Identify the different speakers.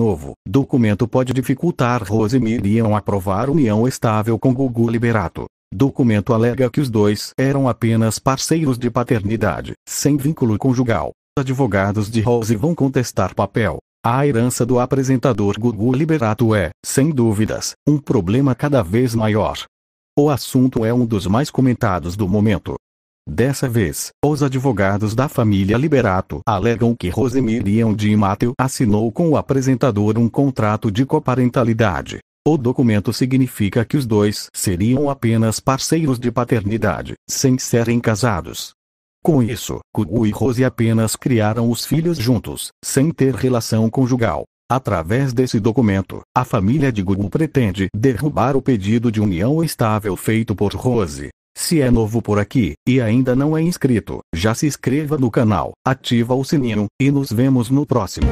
Speaker 1: Novo documento pode dificultar Rosemir iam aprovar união estável com Gugu Liberato. Documento alega que os dois eram apenas parceiros de paternidade, sem vínculo conjugal. Advogados de Rose vão contestar papel. A herança do apresentador Gugu Liberato é, sem dúvidas, um problema cada vez maior. O assunto é um dos mais comentados do momento. Dessa vez, os advogados da família Liberato alegam que Rosemir e Di Matteo assinou com o apresentador um contrato de coparentalidade. O documento significa que os dois seriam apenas parceiros de paternidade, sem serem casados. Com isso, Kugu e Rose apenas criaram os filhos juntos, sem ter relação conjugal. Através desse documento, a família de Gugu pretende derrubar o pedido de união estável feito por Rose, se é novo por aqui, e ainda não é inscrito, já se inscreva no canal, ativa o sininho, e nos vemos no próximo.